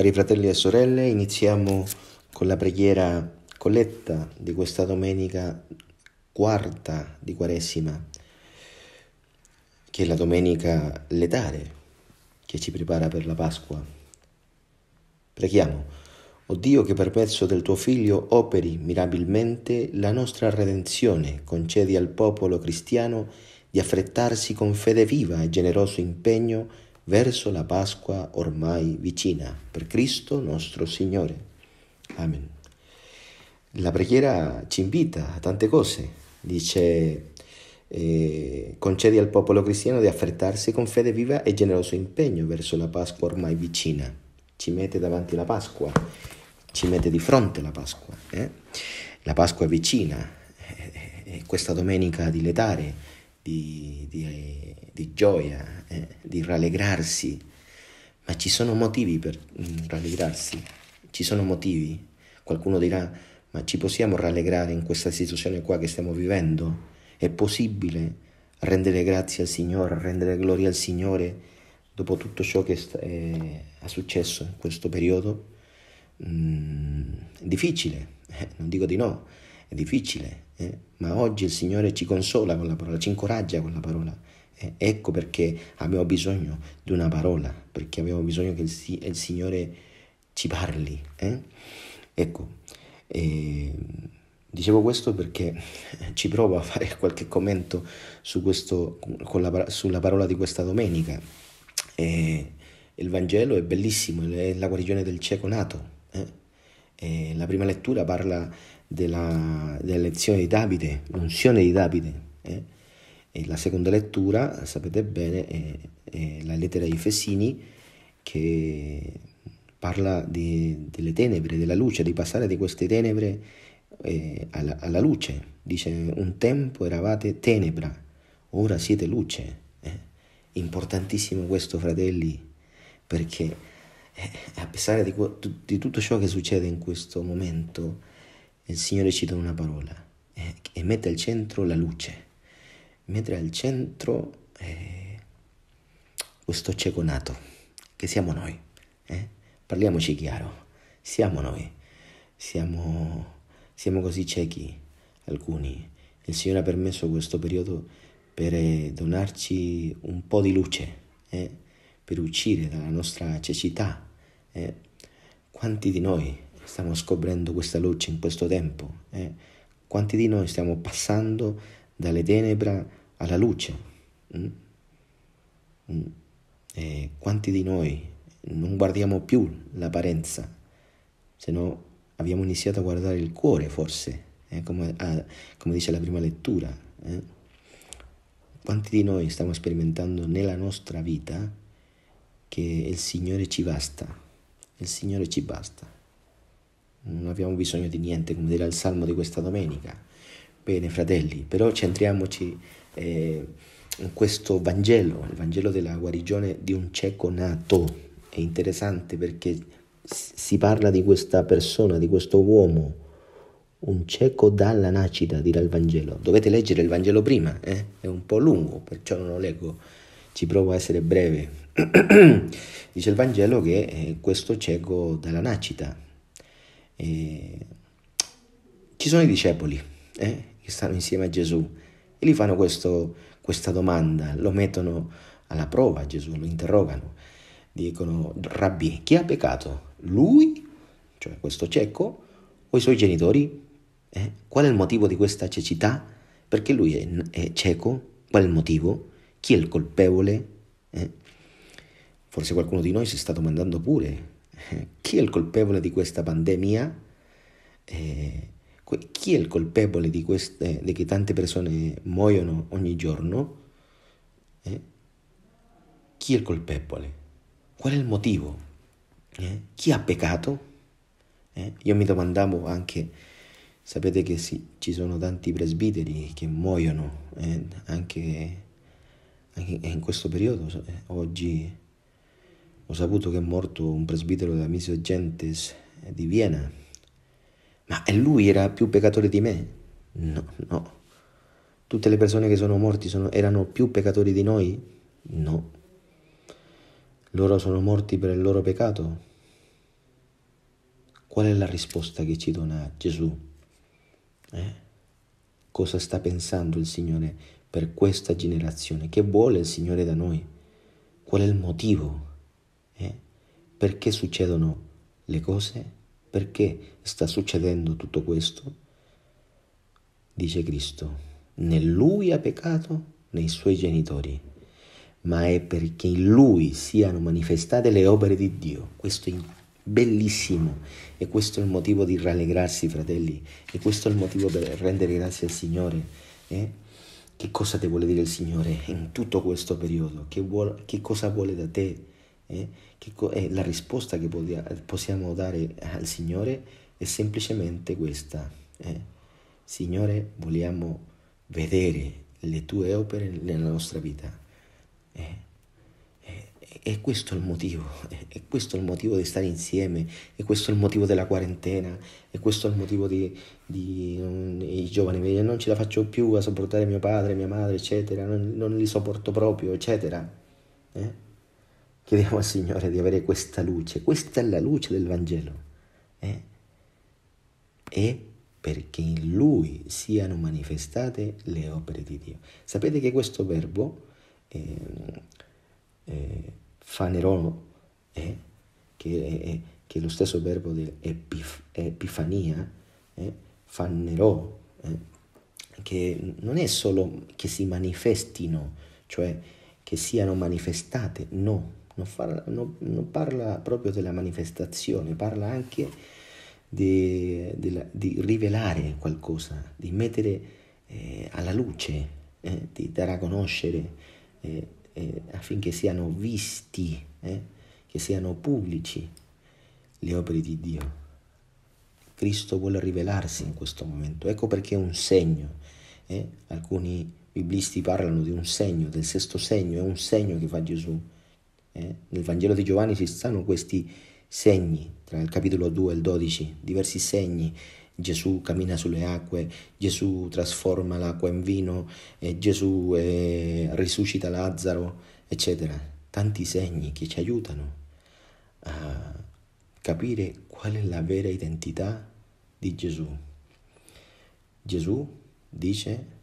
Cari fratelli e sorelle, iniziamo con la preghiera colletta di questa domenica quarta di Quaresima, che è la domenica letale che ci prepara per la Pasqua. Preghiamo, o Dio che per mezzo del tuo Figlio operi mirabilmente la nostra redenzione, concedi al popolo cristiano di affrettarsi con fede viva e generoso impegno verso la Pasqua ormai vicina, per Cristo nostro Signore. Amen. La preghiera ci invita a tante cose, dice eh, concedi al popolo cristiano di affrettarsi con fede viva e generoso impegno verso la Pasqua ormai vicina, ci mette davanti la Pasqua, ci mette di fronte la Pasqua, eh? la Pasqua è vicina, eh, eh, eh questa domenica di letare, di, di, di gioia, eh, di rallegrarsi, ma ci sono motivi per mm, rallegrarsi, ci sono motivi. Qualcuno dirà, ma ci possiamo rallegrare in questa situazione qua che stiamo vivendo? È possibile rendere grazie al Signore, rendere gloria al Signore dopo tutto ciò che sta, è eh, successo in questo periodo? Mm, è difficile, eh, non dico di no, è difficile, eh? ma oggi il Signore ci consola con la parola, ci incoraggia con la parola. Eh? Ecco perché abbiamo bisogno di una parola, perché abbiamo bisogno che il, il Signore ci parli. Eh? Ecco, ehm, dicevo questo perché ci provo a fare qualche commento su questo, la, sulla parola di questa domenica. Eh, il Vangelo è bellissimo, è la guarigione del cieco nato. Eh? Eh, la prima lettura parla della, lezione di Davide, l'unzione di Davide. Eh? E la seconda lettura, sapete bene, è, è la lettera ai Fessini che parla di, delle tenebre, della luce, di passare di queste tenebre eh, alla, alla, luce. Dice, un tempo eravate tenebra, ora siete luce. Eh? Importantissimo questo, fratelli, perché eh, a pesar di, di tutto ciò che succede in questo momento, il Signore ci dà una parola eh, e mette al centro la luce, mette al centro eh, questo cieco nato, che siamo noi. Eh? Parliamoci chiaro, siamo noi, siamo, siamo così ciechi alcuni. Il Signore ha permesso questo periodo per eh, donarci un po' di luce, eh? per uscire dalla nostra cecità. Eh? Quanti di noi stiamo scoprendo questa luce in questo tempo? Eh? Quanti di noi stiamo passando dalle tenebre alla luce? Mm? Mm. Eh, quanti di noi non guardiamo più l'apparenza, se no abbiamo iniziato a guardare il cuore forse, eh? come, ah, come, dice la prima lettura. Eh? Quanti di noi stiamo sperimentando nella nostra vita che il Signore ci basta, il Signore ci basta non abbiamo bisogno di niente, come dirà il Salmo di questa domenica. Bene, fratelli, però centriamoci eh, in questo Vangelo, il Vangelo della guarigione di un cieco nato. È interessante perché si parla di questa persona, di questo uomo, un cieco dalla nascita, dirà il Vangelo. Dovete leggere il Vangelo prima, eh? è un po' lungo, perciò non lo leggo, ci provo a essere breve. Dice il Vangelo che eh, questo cieco dalla nascita, e ci sono i discepoli eh, che stanno insieme a Gesù e gli fanno questo, questa domanda, lo mettono alla prova Gesù, lo interrogano, dicono, rabbi, chi ha peccato? Lui, cioè questo cieco, o i suoi genitori? Eh, qual è il motivo di questa cecità? Perché lui è, è cieco? Qual è il motivo? Chi è il colpevole? Eh? Forse qualcuno di noi si sta domandando pure chi è il colpevole di questa pandemia? Eh, chi è il colpevole di, queste, di che tante persone muoiono ogni giorno? Eh? Chi è il colpevole? Qual è il motivo? Eh? Chi ha peccato? Eh, io mi domandavo anche, sapete che sì, ci sono tanti presbiteri che muoiono eh, anche, anche in questo periodo, eh, oggi ho saputo che è morto un presbitero della Gentes eh, di Vienna. Ma lui era più peccatore di me? No, no. Tutte le persone che sono morti sono, erano più peccatori di noi? No. Loro sono morti per il loro peccato? Qual è la risposta che ci dona Gesù? Eh? Cosa sta pensando il Signore per questa generazione? Che vuole il Signore da noi? Qual è il motivo? perché succedono le cose, perché sta succedendo tutto questo, dice Cristo, né lui ha peccato né i suoi genitori, ma è perché in lui siano manifestate le opere di Dio. Questo è bellissimo e questo è il motivo di rallegrarsi, fratelli, e questo è il motivo per rendere grazie al Signore. Eh? Che cosa ti vuole dire il Signore in tutto questo periodo? Che, vuole, che cosa vuole da te? Eh, che, eh, la risposta che possiamo dare al Signore è semplicemente questa. Eh. Signore, vogliamo vedere le tue opere nella nostra vita. E eh. eh, questo è il motivo, eh, è questo il motivo di stare insieme, è questo il motivo della quarantena, è questo il motivo di, di non, mm, i giovani, non ce la faccio più a sopportare mio padre, mia madre, eccetera, non, non li sopporto proprio, eccetera. Chiediamo al Signore di avere questa luce, questa è la luce del Vangelo. Eh? E perché in Lui siano manifestate le opere di Dio. Sapete che questo verbo, ehm, eh, eh, fanerò, eh, che, che, è lo stesso verbo dell'epifania, epif- epifania, eh, fanerò, eh, che non è solo che si manifestino, cioè che siano manifestate, no, non, farla, non, non parla proprio della manifestazione, parla anche di, di, di rivelare qualcosa, di mettere eh, alla luce, eh, di dare a conoscere eh, eh affinché siano visti, eh, che siano pubblici le opere di Dio. Cristo vuole rivelarsi in questo momento, ecco perché è un segno. Eh. Alcuni biblisti parlano di un segno, del sesto segno, è un segno che fa Gesù. Eh? Nel Vangelo di Giovanni ci stanno questi segni, tra il capitolo 2 e il 12, diversi segni. Gesù cammina sulle acque, Gesù trasforma l'acqua in vino, eh, Gesù eh, risuscita Lazzaro, eccetera. Tanti segni che ci aiutano a capire qual è la vera identità di Gesù. Gesù dice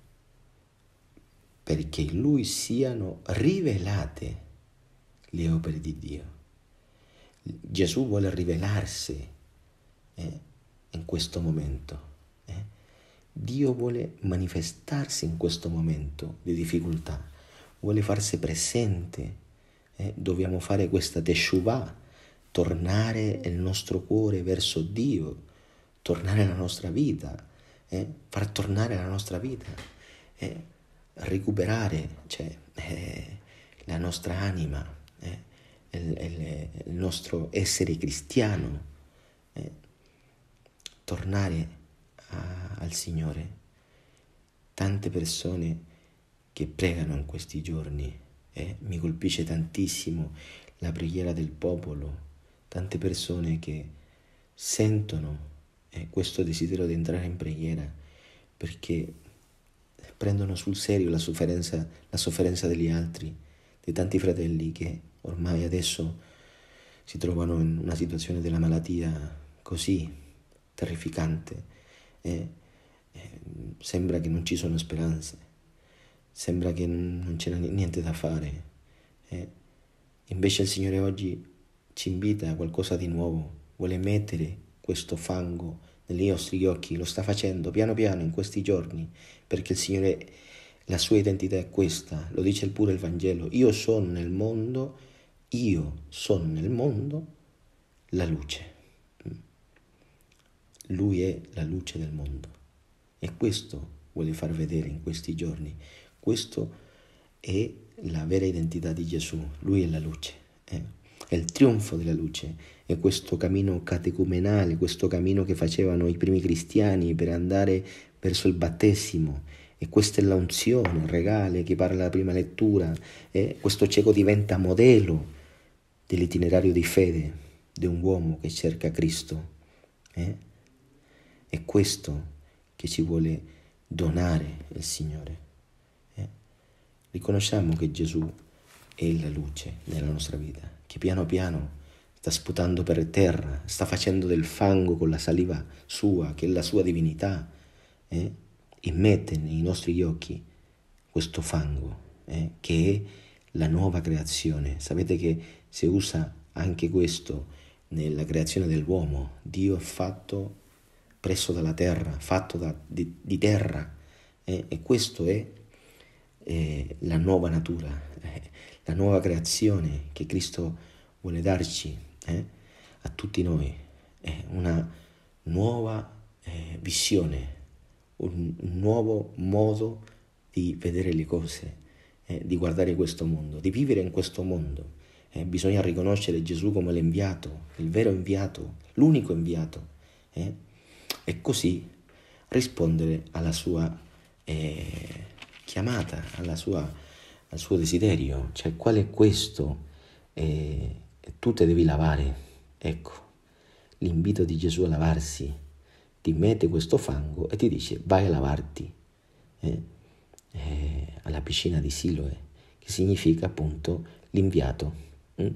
perché in lui siano rivelate le opere di Dio. Gesù vuole rivelarsi eh, in questo momento. Eh. Dio vuole manifestarsi in questo momento di difficoltà, vuole farsi presente. Eh. Dobbiamo fare questa teshuvah, tornare il nostro cuore verso Dio, tornare alla nostra vita, eh, far tornare la nostra vita, eh. recuperare cioè, eh, la nostra anima il, il nostro essere cristiano, eh, tornare a, al Signore. Tante persone che pregano in questi giorni, eh, mi colpisce tantissimo la preghiera del popolo, tante persone che sentono eh, questo desiderio di entrare in preghiera perché prendono sul serio la sofferenza, la sofferenza degli altri, di tanti fratelli che ormai adesso si trovano in una situazione della malattia così terrificante e, e sembra che non ci sono speranze, sembra che non c'era niente da fare. E invece il Signore oggi ci invita a qualcosa di nuovo, vuole mettere questo fango nei nostri occhi, lo sta facendo piano piano in questi giorni, perché il Signore, la sua identità è questa, lo dice pure il Vangelo, io sono nel mondo io sono nel mondo la luce. Lui è la luce del mondo. E questo vuole far vedere in questi giorni. Questo è la vera identità di Gesù. Lui è la luce. Eh. È il trionfo della luce. E questo cammino catecumenale, questo cammino che facevano i primi cristiani per andare verso il battesimo. E questa è l'unzione regale che parla la prima lettura. Eh? Questo cieco diventa modello dell'itinerario di fede di un uomo che cerca Cristo. Eh? È questo che ci vuole donare il Signore. Eh? Riconosciamo che Gesù è la luce nella nostra vita, che piano piano sta sputando per terra, sta facendo del fango con la saliva sua, che è la sua divinità, eh? e mette nei nostri occhi questo fango eh? che è la nuova creazione. Sapete che si usa anche questo nella creazione dell'uomo. Dio è fatto presso dalla terra, fatto da, di, di, terra. Eh, e questa è eh, la nuova natura, eh, la nuova creazione che Cristo vuole darci eh, a tutti noi. una nuova eh, visione, un nuovo modo di vedere le cose eh, di guardare questo mondo, di vivere in questo mondo. Eh, bisogna riconoscere Gesù come l'inviato, il vero inviato, l'unico inviato. Eh? E così rispondere alla sua eh, chiamata, sua, al suo desiderio. Cioè, qual è questo? Eh, tu te devi lavare. Ecco, l'invito di Gesù a lavarsi. Ti mette questo fango e ti dice vai a lavarti. Eh? eh, alla piscina di Siloe, che significa appunto l'inviato. Mm?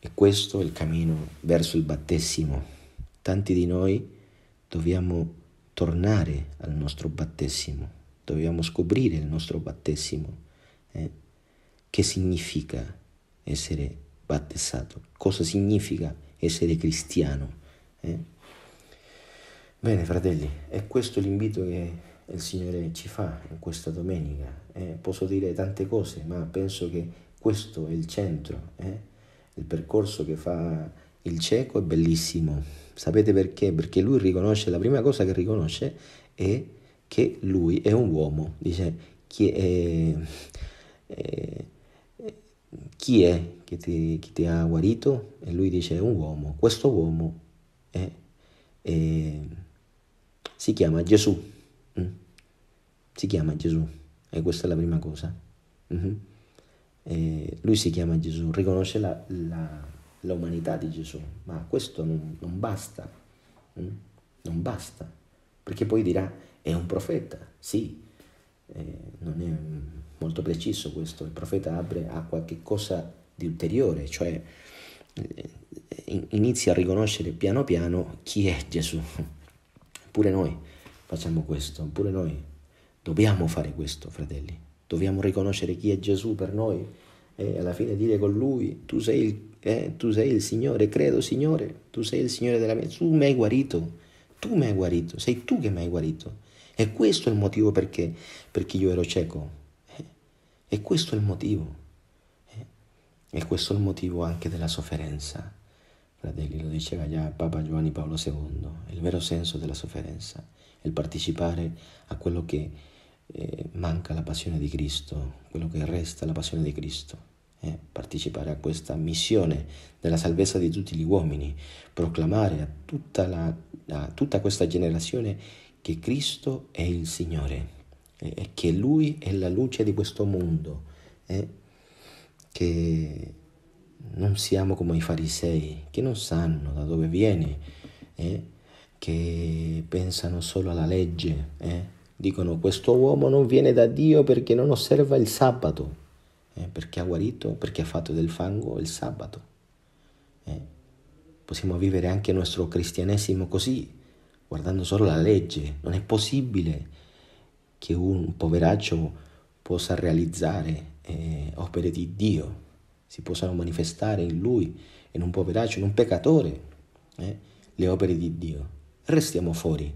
E questo è il cammino verso il battesimo. Tanti di noi dobbiamo tornare al nostro battesimo, dobbiamo scoprire il nostro battesimo. Eh? Che significa essere battezzato? Cosa significa essere cristiano? Eh? Bene, fratelli, è questo l'invito che il Signore ci fa in questa domenica. Eh? Posso dire tante cose, ma penso che questo è il centro. Eh? Il percorso che fa il cieco è bellissimo. Sapete perché? Perché lui riconosce, la prima cosa che riconosce è che lui è un uomo. Dice, chi è, è, eh, chi è che, ti, che ti, ha guarito? E lui dice, è un uomo. Questo uomo è, si chiama Gesù si chiama Gesù e questa è la prima cosa. Uh-huh. Eh, lui si chiama Gesù, riconosce la, la, l'umanità di Gesù, ma questo non, non basta, mm? non basta, perché poi dirà è un profeta, sì, eh, non è molto preciso questo, il profeta apre a qualche cosa di ulteriore, cioè eh, inizia a riconoscere piano piano chi è Gesù, pure noi facciamo questo, pure noi Dobbiamo fare questo, fratelli. Dobbiamo riconoscere chi è Gesù per noi e alla fine dire con lui, tu sei il, eh, tu sei il Signore, credo Signore, tu sei il Signore della mia, tu mi hai guarito, tu mi hai guarito, sei tu che mi hai guarito. E questo è il motivo perché, perché io ero cieco. Eh? E questo è il motivo. Eh? E questo è il motivo anche della sofferenza. Fratelli, lo diceva già Papa Giovanni Paolo II, il vero senso della sofferenza, il partecipare a quello che eh, manca la passione di Cristo, quello che resta è la passione di Cristo. Eh, partecipare a questa missione della salvezza di tutti gli uomini, proclamare a tutta, la, a tutta questa generazione che Cristo è il Signore eh, e che Lui è la luce di questo mondo, eh, che non siamo come i farisei che non sanno da dove viene, eh, che pensano solo alla legge eh, Dicono questo uomo non viene da Dio perché non osserva il sabato, eh, perché ha guarito, perché ha fatto del fango il sabato. Eh, possiamo vivere anche il nostro cristianesimo così, guardando solo la legge. Non è possibile che un poveraccio possa realizzare eh, opere di Dio, si possano manifestare in lui, in un poveraccio, in un peccatore, eh, le opere di Dio. Restiamo fuori.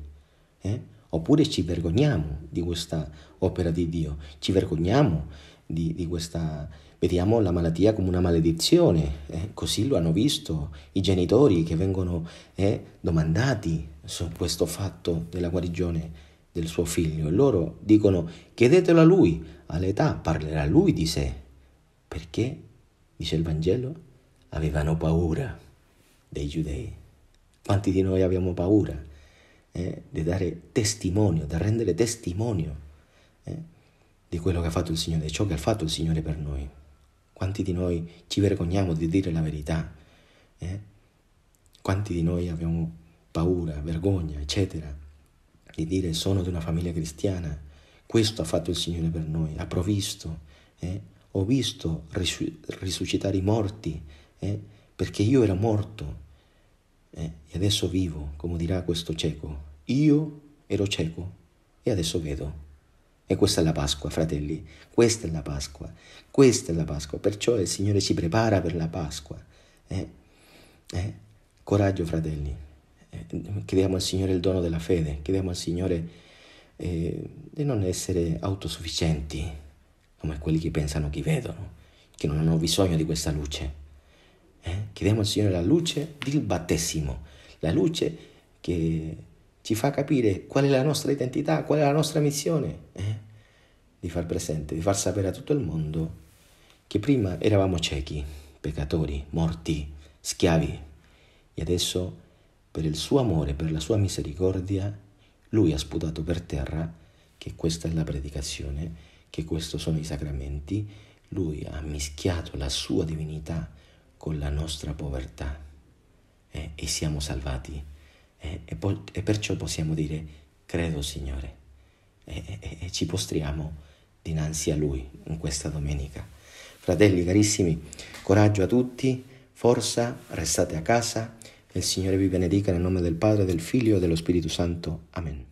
Eh? oppure ci vergogniamo di questa opera di Dio, ci vergogniamo di, di questa... Vediamo la malattia come una maledizione, eh? così lo hanno visto i genitori che vengono eh, domandati su questo fatto della guarigione del suo figlio e loro dicono chiedetelo a lui, all'età parlerà lui di sé, perché, dice il Vangelo, avevano paura dei giudei. Quanti di noi abbiamo paura eh, di dare testimonio, di rendere testimonio eh, di quello che ha fatto il Signore, di ciò che ha fatto il Signore per noi. Quanti di noi ci vergogniamo di dire la verità? Eh? Quanti di noi abbiamo paura, vergogna, eccetera, di dire sono di una famiglia cristiana, questo ha fatto il Signore per noi, ha provvisto, eh? ho visto risuscitare i morti, eh? perché io ero morto eh, e adesso vivo, come dirà questo cieco. Io ero cieco e adesso vedo. E questa è la Pasqua, fratelli, questa è la Pasqua, questa è la Pasqua, perciò il Signore ci prepara per la Pasqua. Eh, eh. Coraggio, fratelli, eh, chiediamo al Signore il dono della fede, chiediamo al Signore eh, di non essere autosufficienti come quelli che pensano che vedono, che non hanno bisogno di questa luce eh? Chiediamo al Signore la luce del battesimo, la luce che ci fa capire qual è la nostra identità, qual è la nostra missione, eh? di far presente, di far sapere a tutto il mondo che prima eravamo ciechi, peccatori, morti, schiavi, e adesso per il suo amore, per la sua misericordia, lui ha sputato per terra che questa è la predicazione, che questi sono i sacramenti, lui ha mischiato la sua divinità con la nostra povertà eh, e siamo salvati eh, e, po- e, perciò possiamo dire credo Signore e eh, eh, eh, eh, ci postriamo dinanzi a Lui in questa domenica. Fratelli carissimi, coraggio a tutti, forza, restate a casa, il Signore vi benedica nel nome del Padre, del Figlio e dello Spirito Santo. Amen.